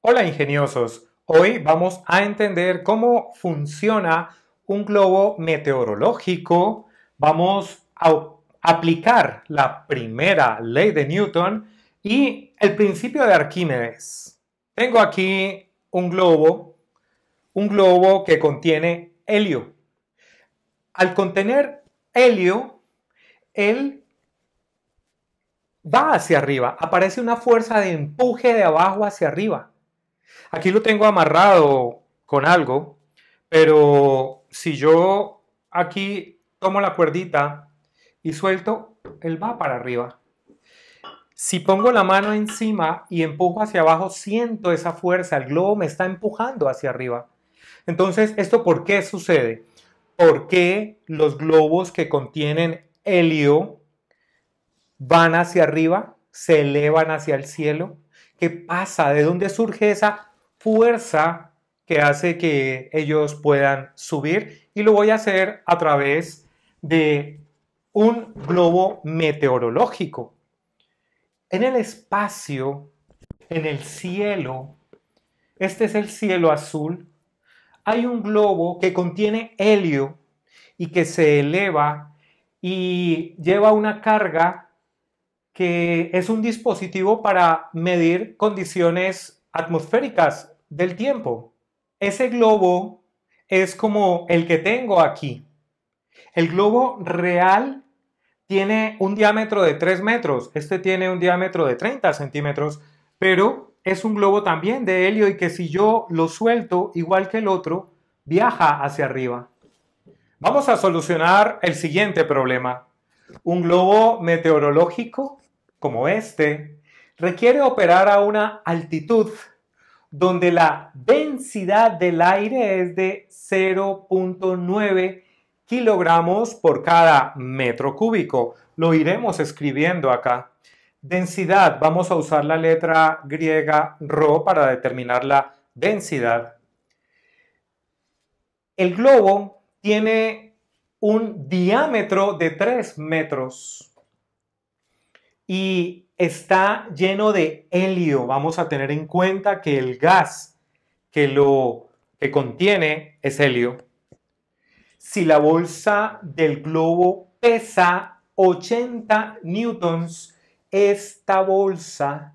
Hola ingeniosos, hoy vamos a entender cómo funciona un globo meteorológico, vamos a aplicar la primera ley de Newton y el principio de Arquímedes. Tengo aquí un globo, un globo que contiene helio. Al contener helio, él va hacia arriba, aparece una fuerza de empuje de abajo hacia arriba. Aquí lo tengo amarrado con algo, pero si yo aquí tomo la cuerdita y suelto, él va para arriba. Si pongo la mano encima y empujo hacia abajo, siento esa fuerza, el globo me está empujando hacia arriba. Entonces, ¿esto por qué sucede? ¿Por qué los globos que contienen helio van hacia arriba, se elevan hacia el cielo? ¿Qué pasa? ¿De dónde surge esa fuerza que hace que ellos puedan subir y lo voy a hacer a través de un globo meteorológico. En el espacio, en el cielo, este es el cielo azul, hay un globo que contiene helio y que se eleva y lleva una carga que es un dispositivo para medir condiciones atmosféricas del tiempo. Ese globo es como el que tengo aquí. El globo real tiene un diámetro de 3 metros, este tiene un diámetro de 30 centímetros, pero es un globo también de helio y que si yo lo suelto igual que el otro, viaja hacia arriba. Vamos a solucionar el siguiente problema. Un globo meteorológico como este requiere operar a una altitud donde la densidad del aire es de 0.9 kilogramos por cada metro cúbico. Lo iremos escribiendo acá. Densidad, vamos a usar la letra griega rho para determinar la densidad. El globo tiene un diámetro de 3 metros y está lleno de helio. Vamos a tener en cuenta que el gas que lo contiene es helio. Si la bolsa del globo pesa 80 newtons, esta bolsa,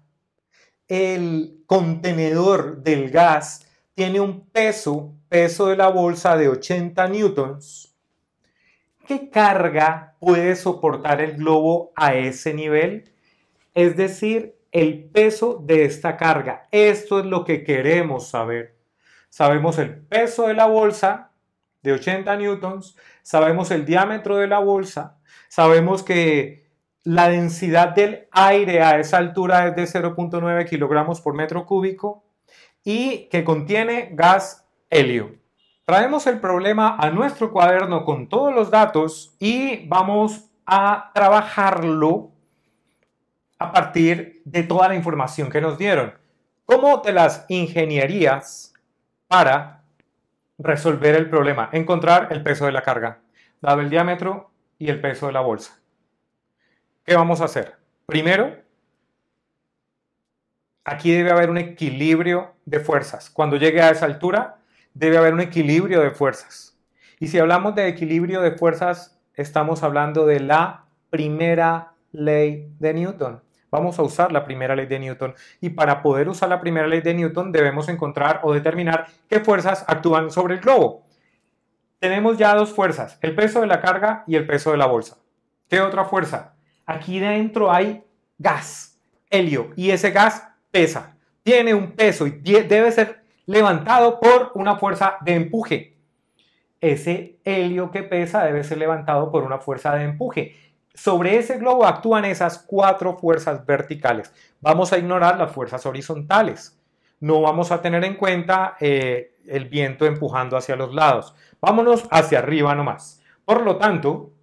el contenedor del gas, tiene un peso, peso de la bolsa de 80 newtons. ¿Qué carga puede soportar el globo a ese nivel? es decir, el peso de esta carga. Esto es lo que queremos saber. Sabemos el peso de la bolsa de 80 newtons, sabemos el diámetro de la bolsa, sabemos que la densidad del aire a esa altura es de 0.9 kilogramos por metro cúbico y que contiene gas helio. Traemos el problema a nuestro cuaderno con todos los datos y vamos a trabajarlo a partir de toda la información que nos dieron. ¿Cómo te las ingenierías para resolver el problema? Encontrar el peso de la carga, dado el diámetro y el peso de la bolsa. ¿Qué vamos a hacer? Primero, aquí debe haber un equilibrio de fuerzas. Cuando llegue a esa altura, debe haber un equilibrio de fuerzas. Y si hablamos de equilibrio de fuerzas, estamos hablando de la primera ley de Newton. Vamos a usar la primera ley de Newton y para poder usar la primera ley de Newton debemos encontrar o determinar qué fuerzas actúan sobre el globo. Tenemos ya dos fuerzas, el peso de la carga y el peso de la bolsa. ¿Qué otra fuerza? Aquí dentro hay gas, helio, y ese gas pesa. Tiene un peso y debe ser levantado por una fuerza de empuje. Ese helio que pesa debe ser levantado por una fuerza de empuje. Sobre ese globo actúan esas cuatro fuerzas verticales. Vamos a ignorar las fuerzas horizontales. No vamos a tener en cuenta eh, el viento empujando hacia los lados. Vámonos hacia arriba nomás. Por lo tanto,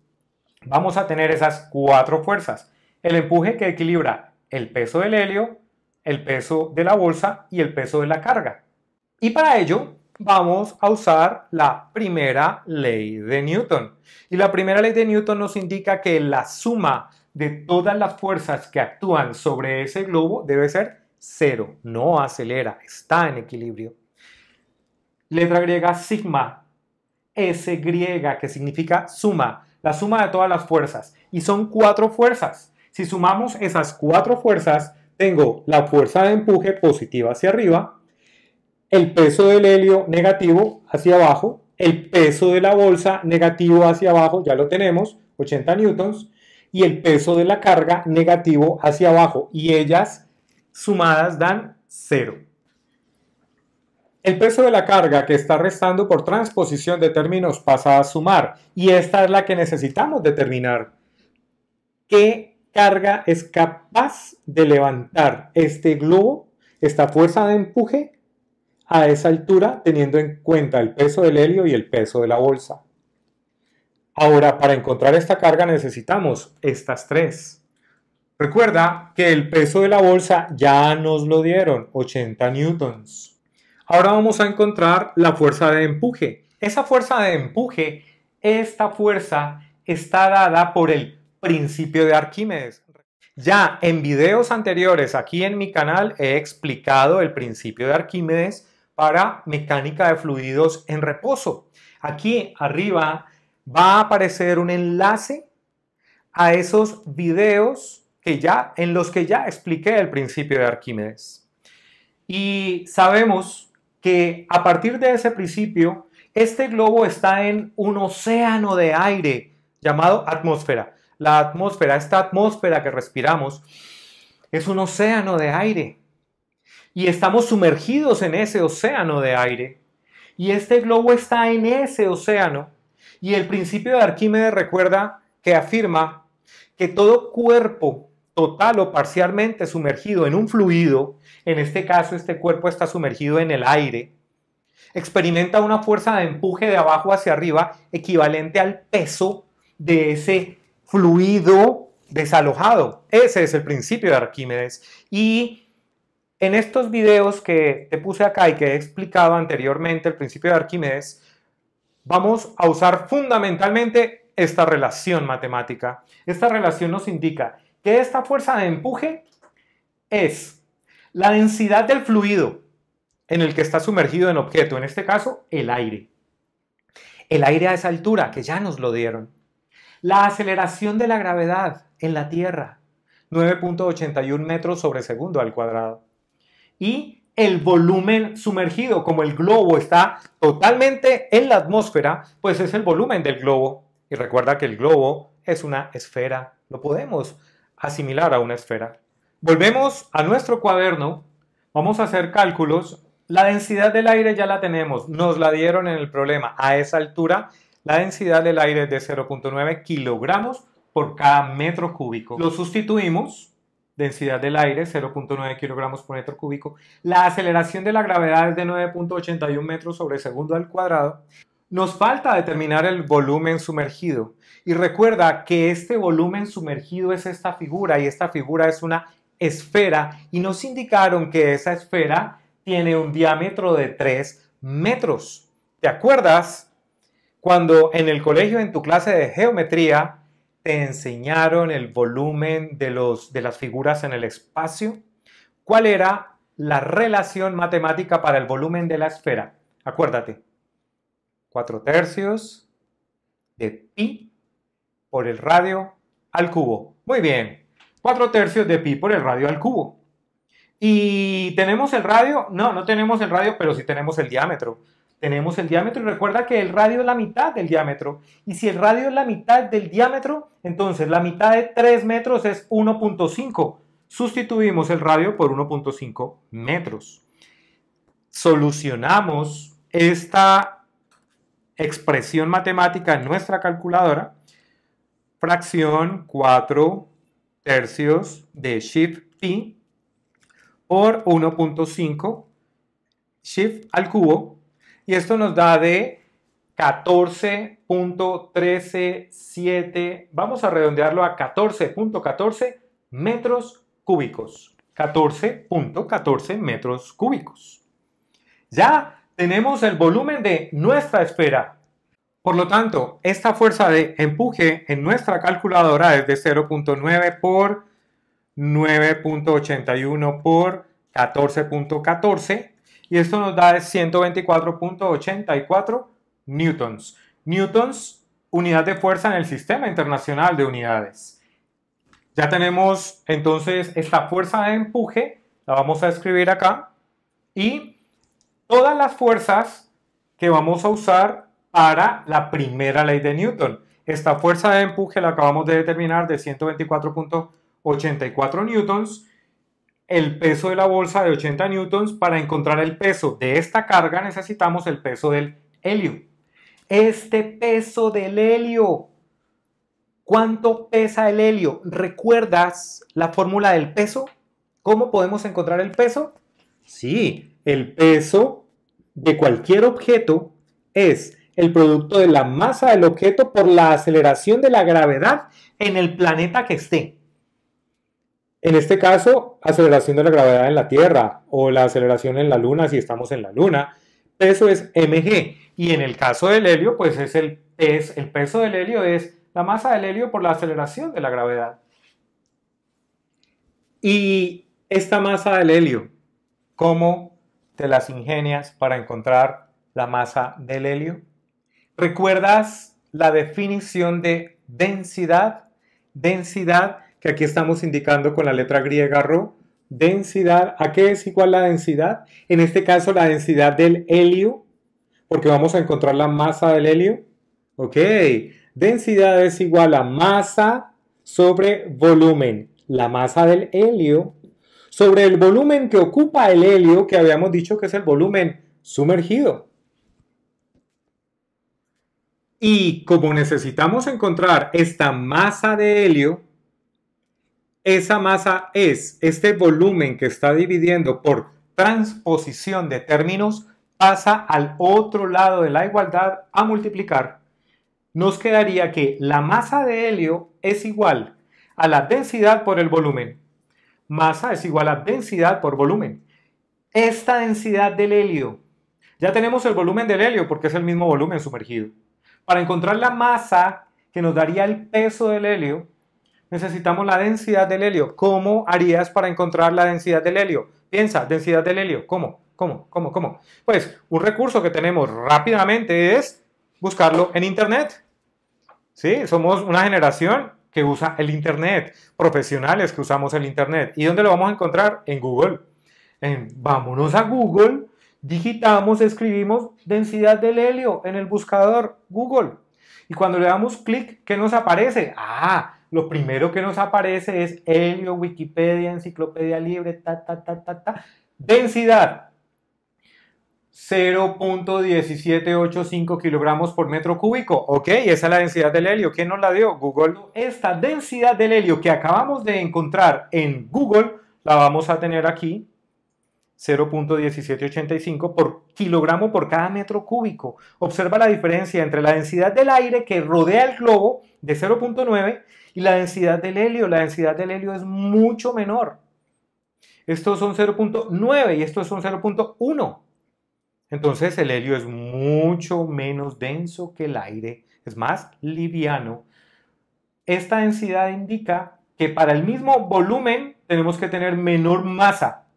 vamos a tener esas cuatro fuerzas. El empuje que equilibra el peso del helio, el peso de la bolsa y el peso de la carga. Y para ello vamos a usar la primera ley de Newton. Y la primera ley de Newton nos indica que la suma de todas las fuerzas que actúan sobre ese globo debe ser cero, no acelera, está en equilibrio. Letra griega sigma, S griega, que significa suma, la suma de todas las fuerzas. Y son cuatro fuerzas. Si sumamos esas cuatro fuerzas, tengo la fuerza de empuje positiva hacia arriba, el peso del helio negativo hacia abajo, el peso de la bolsa negativo hacia abajo, ya lo tenemos, 80 newtons, y el peso de la carga negativo hacia abajo, y ellas sumadas dan 0. El peso de la carga que está restando por transposición de términos pasa a sumar, y esta es la que necesitamos determinar. ¿Qué carga es capaz de levantar este globo, esta fuerza de empuje a esa altura teniendo en cuenta el peso del helio y el peso de la bolsa. Ahora, para encontrar esta carga necesitamos estas tres. Recuerda que el peso de la bolsa ya nos lo dieron, 80 newtons. Ahora vamos a encontrar la fuerza de empuje. Esa fuerza de empuje, esta fuerza está dada por el principio de Arquímedes. Ya en videos anteriores aquí en mi canal he explicado el principio de Arquímedes para mecánica de fluidos en reposo. Aquí arriba va a aparecer un enlace a esos videos que ya, en los que ya expliqué el principio de Arquímedes. Y sabemos que a partir de ese principio, este globo está en un océano de aire llamado atmósfera. La atmósfera, esta atmósfera que respiramos, es un océano de aire y estamos sumergidos en ese océano de aire. Y este globo está en ese océano. Y el principio de Arquímedes recuerda que afirma que todo cuerpo total o parcialmente sumergido en un fluido, en este caso este cuerpo está sumergido en el aire, experimenta una fuerza de empuje de abajo hacia arriba equivalente al peso de ese fluido desalojado. Ese es el principio de Arquímedes. Y en estos videos que te puse acá y que he explicado anteriormente el principio de Arquímedes, vamos a usar fundamentalmente esta relación matemática. Esta relación nos indica que esta fuerza de empuje es la densidad del fluido en el que está sumergido el objeto, en este caso el aire. El aire a esa altura, que ya nos lo dieron. La aceleración de la gravedad en la Tierra, 9.81 metros sobre segundo al cuadrado y el volumen sumergido, como el globo está totalmente en la atmósfera, pues es el volumen del globo. Y recuerda que el globo es una esfera, lo podemos asimilar a una esfera. Volvemos a nuestro cuaderno, vamos a hacer cálculos. La densidad del aire ya la tenemos, nos la dieron en el problema. A esa altura, la densidad del aire es de 0.9 kilogramos por cada metro cúbico. Lo sustituimos densidad del aire 0.9 kilogramos por metro cúbico, la aceleración de la gravedad es de 9.81 metros sobre segundo al cuadrado. Nos falta determinar el volumen sumergido y recuerda que este volumen sumergido es esta figura y esta figura es una esfera y nos indicaron que esa esfera tiene un diámetro de 3 metros. ¿Te acuerdas cuando en el colegio en tu clase de geometría te enseñaron el volumen de, los, de las figuras en el espacio? ¿Cuál era la relación matemática para el volumen de la esfera? Acuérdate, 4 tercios de pi por el radio al cubo. Muy bien, 4 tercios de pi por el radio al cubo. ¿Y tenemos el radio? No, no tenemos el radio, pero sí tenemos el diámetro tenemos el diámetro y recuerda que el radio es la mitad del diámetro. Y si el radio es la mitad del diámetro, entonces la mitad de 3 metros es 1.5. Sustituimos el radio por 1.5 metros. Solucionamos esta expresión matemática en nuestra calculadora. Fracción 4 tercios de shift pi por 1.5 shift al cubo y esto nos da de 14.137, vamos a redondearlo a 14.14 metros cúbicos. 14.14 metros cúbicos. Ya tenemos el volumen de nuestra esfera. Por lo tanto, esta fuerza de empuje en nuestra calculadora es de 0.9 por 9.81 por 14.14 y esto nos da 124.84 newtons. Newtons, unidad de fuerza en el sistema internacional de unidades. Ya tenemos entonces esta fuerza de empuje, la vamos a escribir acá, y todas las fuerzas que vamos a usar para la primera ley de Newton. Esta fuerza de empuje la acabamos de determinar de 124.84 newtons el peso de la bolsa de 80 newtons. Para encontrar el peso de esta carga necesitamos el peso del helio. Este peso del helio. ¿Cuánto pesa el helio? ¿Recuerdas la fórmula del peso? ¿Cómo podemos encontrar el peso? Sí, el peso de cualquier objeto es el producto de la masa del objeto por la aceleración de la gravedad en el planeta que esté. En este caso, aceleración de la gravedad en la Tierra o la aceleración en la Luna si estamos en la Luna, peso es mg. Y en el caso del helio, pues es el, es, el peso del helio es la masa del helio por la aceleración de la gravedad. Y esta masa del helio, ¿cómo te las ingenias para encontrar la masa del helio? ¿Recuerdas la definición de densidad? Densidad que aquí estamos indicando con la letra griega Rho, densidad, ¿a qué es igual la densidad? En este caso la densidad del helio, porque vamos a encontrar la masa del helio. Ok, densidad es igual a masa sobre volumen, la masa del helio, sobre el volumen que ocupa el helio, que habíamos dicho que es el volumen sumergido. Y como necesitamos encontrar esta masa de helio, esa masa es este volumen que está dividiendo por transposición de términos pasa al otro lado de la igualdad a multiplicar, nos quedaría que la masa de helio es igual a la densidad por el volumen. Masa es igual a densidad por volumen. Esta densidad del helio, ya tenemos el volumen del helio porque es el mismo volumen sumergido. Para encontrar la masa que nos daría el peso del helio, necesitamos la densidad del helio. ¿Cómo harías para encontrar la densidad del helio? Piensa, densidad del helio. ¿Cómo? ¿Cómo? ¿Cómo? ¿Cómo? Pues un recurso que tenemos rápidamente es buscarlo en Internet. ¿Sí? Somos una generación que usa el Internet, profesionales que usamos el Internet. ¿Y dónde lo vamos a encontrar? En Google. vámonos a Google, digitamos, escribimos densidad del helio en el buscador Google. Y cuando le damos clic, ¿qué nos aparece? Ah, lo primero que nos aparece es Helio, Wikipedia, Enciclopedia Libre, ta, ta, ta, ta, ta. Densidad, 0.1785 kilogramos por metro cúbico. Ok, esa es la densidad del helio. que nos la dio? Google. Esta densidad del helio que acabamos de encontrar en Google, la vamos a tener aquí. 0.1785 por kilogramo por cada metro cúbico. Observa la diferencia entre la densidad del aire que rodea el globo de 0.9 y la densidad del helio, la densidad del helio es mucho menor. Estos son 0.9 y estos son 0.1. Entonces el helio es mucho menos denso que el aire, es más liviano. Esta densidad indica que para el mismo volumen tenemos que tener menor masa.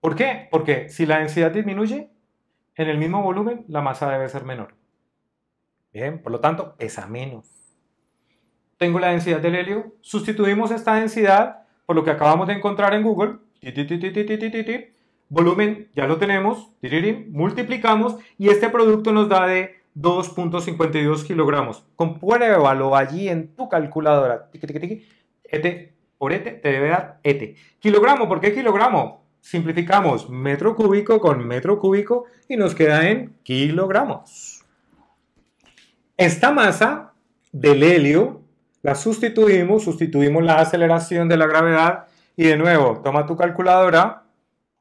¿Por qué? Porque si la densidad disminuye, en el mismo volumen la masa debe ser menor. Bien, por lo tanto, pesa menos tengo la densidad del helio, sustituimos esta densidad por lo que acabamos de encontrar en Google, volumen ya lo tenemos, multiplicamos y este producto nos da de 2.52 kilogramos. Compruébalo allí en tu calculadora. Ete por ete, te debe dar ete, Kilogramo, ¿por qué kilogramo? Simplificamos metro cúbico con metro cúbico y nos queda en kilogramos. Esta masa del helio la sustituimos, sustituimos la aceleración de la gravedad y de nuevo, toma tu calculadora,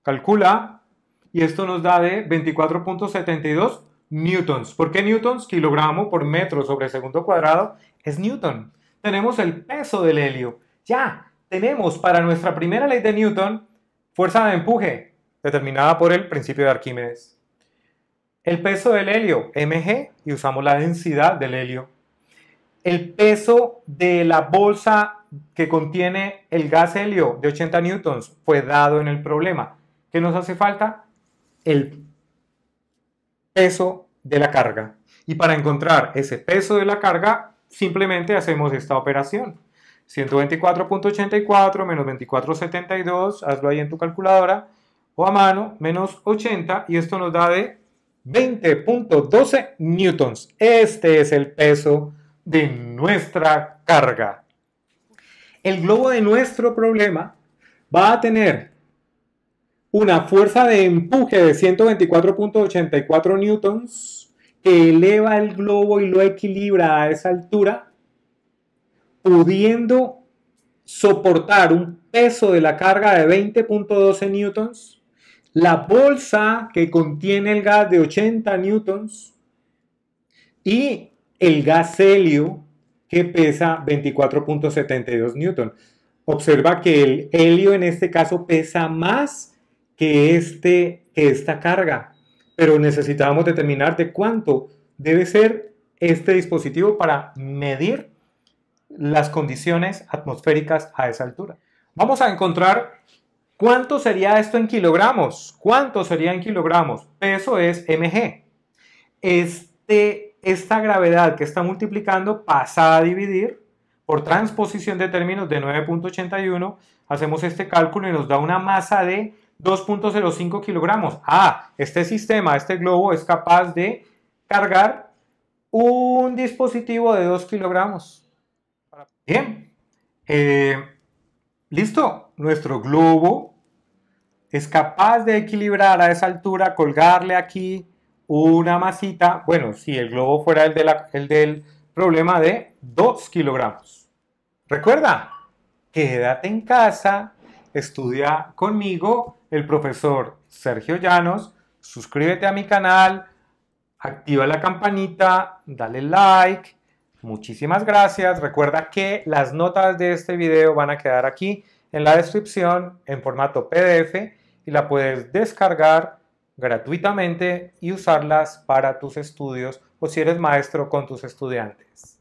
calcula y esto nos da de 24.72 newtons. ¿Por qué newtons? Kilogramo por metro sobre segundo cuadrado es newton. Tenemos el peso del helio. Ya, tenemos para nuestra primera ley de Newton fuerza de empuje, determinada por el principio de Arquímedes. El peso del helio, mg, y usamos la densidad del helio, el peso de la bolsa que contiene el gas helio de 80 newtons fue dado en el problema. ¿Qué nos hace falta? El peso de la carga. Y para encontrar ese peso de la carga, simplemente hacemos esta operación. 124.84 menos 24.72, hazlo ahí en tu calculadora o a mano, menos 80 y esto nos da de 20.12 newtons. Este es el peso de nuestra carga. El globo de nuestro problema va a tener una fuerza de empuje de 124.84 newtons que eleva el globo y lo equilibra a esa altura, pudiendo soportar un peso de la carga de 20.12 newtons, la bolsa que contiene el gas de 80 newtons y el gas helio que pesa 24.72 newton. Observa que el helio en este caso pesa más que, este, que esta carga, pero necesitábamos determinar de cuánto debe ser este dispositivo para medir las condiciones atmosféricas a esa altura. Vamos a encontrar cuánto sería esto en kilogramos. ¿Cuánto sería en kilogramos? eso es mg. Este esta gravedad que está multiplicando pasa a dividir por transposición de términos de 9.81. Hacemos este cálculo y nos da una masa de 2.05 kilogramos. Ah, este sistema, este globo es capaz de cargar un dispositivo de 2 kilogramos. Bien. Eh, listo. Nuestro globo es capaz de equilibrar a esa altura, colgarle aquí una masita, bueno, si el globo fuera el, del problema de 2 kilogramos. Recuerda, quédate en casa, estudia conmigo, el profesor Sergio Llanos, suscríbete a mi canal, activa la campanita, dale like, muchísimas gracias, recuerda que las notas de este video van a quedar aquí en la descripción en formato PDF y la puedes descargar gratuitamente y usarlas para tus estudios o si eres maestro con tus estudiantes.